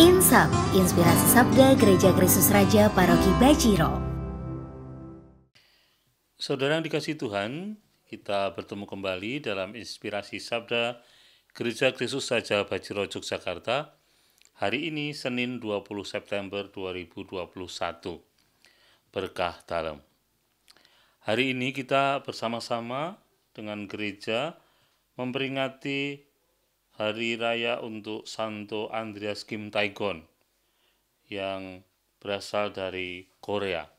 Insap inspirasi sabda Gereja Kristus Raja Paroki Bajiro. Saudara yang dikasih Tuhan, kita bertemu kembali dalam inspirasi sabda Gereja Kristus Raja Bajiro Yogyakarta. Hari ini Senin 20 September 2021. Berkah dalam. Hari ini kita bersama-sama dengan gereja memperingati hari raya untuk Santo Andreas Kim Taegon yang berasal dari Korea.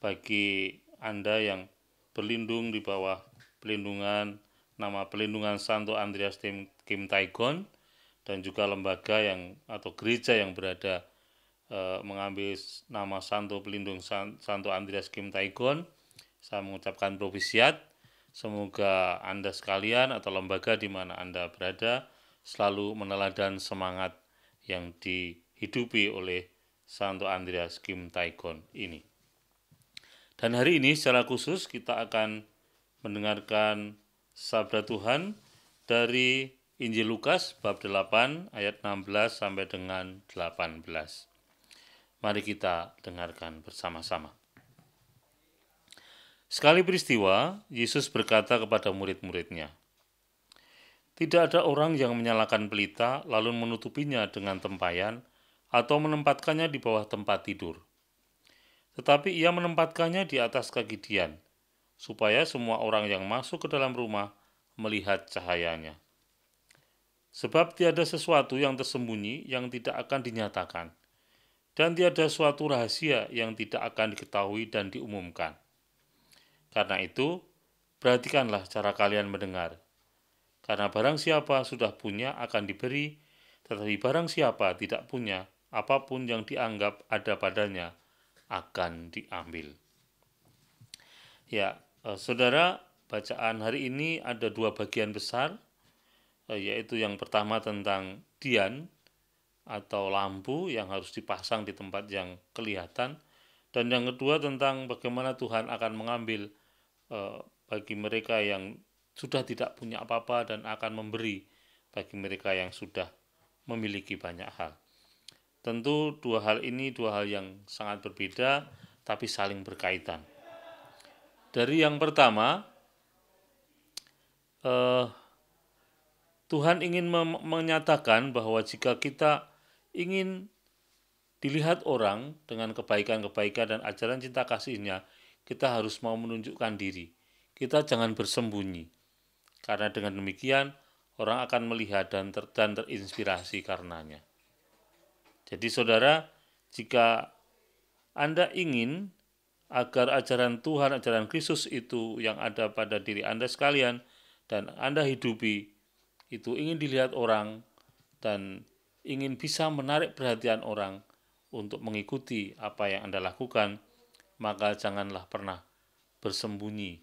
Bagi Anda yang berlindung di bawah pelindungan nama pelindungan Santo Andreas Kim Taegon dan juga lembaga yang atau gereja yang berada e, mengambil nama Santo Pelindung Santo Andreas Kim Taegon, saya mengucapkan provisiat Semoga Anda sekalian atau lembaga di mana Anda berada selalu meneladan semangat yang dihidupi oleh Santo Andreas Kim Taikon ini. Dan hari ini secara khusus kita akan mendengarkan sabda Tuhan dari Injil Lukas bab 8 ayat 16 sampai dengan 18. Mari kita dengarkan bersama-sama. Sekali peristiwa, Yesus berkata kepada murid-muridnya, "Tidak ada orang yang menyalakan pelita lalu menutupinya dengan tempayan atau menempatkannya di bawah tempat tidur. Tetapi ia menempatkannya di atas kaki supaya semua orang yang masuk ke dalam rumah melihat cahayanya. Sebab tiada sesuatu yang tersembunyi yang tidak akan dinyatakan, dan tiada suatu rahasia yang tidak akan diketahui dan diumumkan. Karena itu, perhatikanlah cara kalian mendengar. Karena barang siapa sudah punya akan diberi, tetapi barang siapa tidak punya, apapun yang dianggap ada padanya akan diambil. Ya, eh, saudara, bacaan hari ini ada dua bagian besar, eh, yaitu yang pertama tentang dian atau lampu yang harus dipasang di tempat yang kelihatan, dan yang kedua tentang bagaimana Tuhan akan mengambil Eh, bagi mereka yang sudah tidak punya apa-apa dan akan memberi bagi mereka yang sudah memiliki banyak hal. Tentu dua hal ini dua hal yang sangat berbeda tapi saling berkaitan. Dari yang pertama, eh, Tuhan ingin menyatakan bahwa jika kita ingin dilihat orang dengan kebaikan-kebaikan dan ajaran cinta kasihnya, kita harus mau menunjukkan diri. Kita jangan bersembunyi. Karena dengan demikian, orang akan melihat dan, ter, dan terinspirasi karenanya. Jadi saudara, jika Anda ingin agar ajaran Tuhan, ajaran Kristus itu yang ada pada diri Anda sekalian dan Anda hidupi itu ingin dilihat orang dan ingin bisa menarik perhatian orang untuk mengikuti apa yang Anda lakukan, maka janganlah pernah bersembunyi,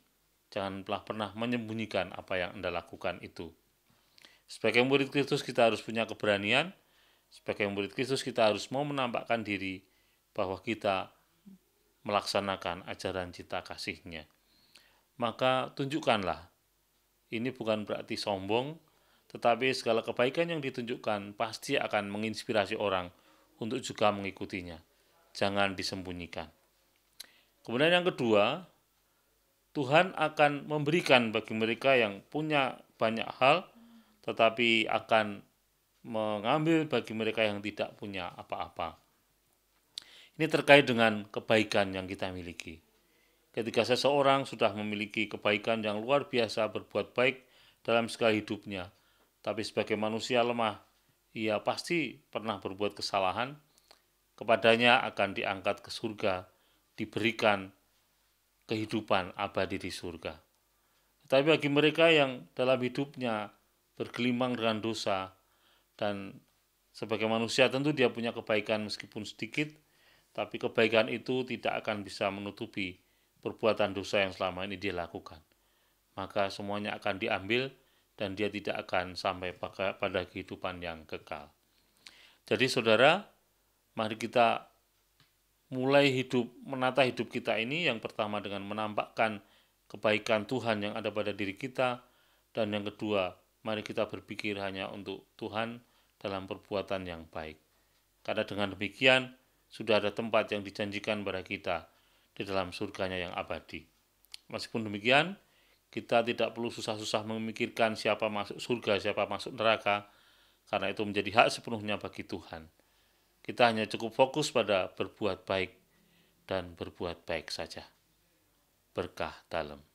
janganlah pernah menyembunyikan apa yang Anda lakukan itu. Sebagai murid Kristus kita harus punya keberanian, sebagai murid Kristus kita harus mau menampakkan diri bahwa kita melaksanakan ajaran cinta kasihnya. Maka tunjukkanlah, ini bukan berarti sombong, tetapi segala kebaikan yang ditunjukkan pasti akan menginspirasi orang untuk juga mengikutinya. Jangan disembunyikan. Kemudian yang kedua, Tuhan akan memberikan bagi mereka yang punya banyak hal, tetapi akan mengambil bagi mereka yang tidak punya apa-apa. Ini terkait dengan kebaikan yang kita miliki. Ketika seseorang sudah memiliki kebaikan yang luar biasa berbuat baik dalam segala hidupnya, tapi sebagai manusia lemah, ia pasti pernah berbuat kesalahan, kepadanya akan diangkat ke surga diberikan kehidupan abadi di surga. Tetapi bagi mereka yang dalam hidupnya bergelimang dengan dosa dan sebagai manusia tentu dia punya kebaikan meskipun sedikit, tapi kebaikan itu tidak akan bisa menutupi perbuatan dosa yang selama ini dia lakukan. Maka semuanya akan diambil dan dia tidak akan sampai pada kehidupan yang kekal. Jadi saudara, mari kita mulai hidup menata hidup kita ini yang pertama dengan menampakkan kebaikan Tuhan yang ada pada diri kita dan yang kedua mari kita berpikir hanya untuk Tuhan dalam perbuatan yang baik. Karena dengan demikian sudah ada tempat yang dijanjikan pada kita di dalam surganya yang abadi. Meskipun demikian, kita tidak perlu susah-susah memikirkan siapa masuk surga, siapa masuk neraka, karena itu menjadi hak sepenuhnya bagi Tuhan. Kita hanya cukup fokus pada berbuat baik dan berbuat baik saja. Berkah dalam.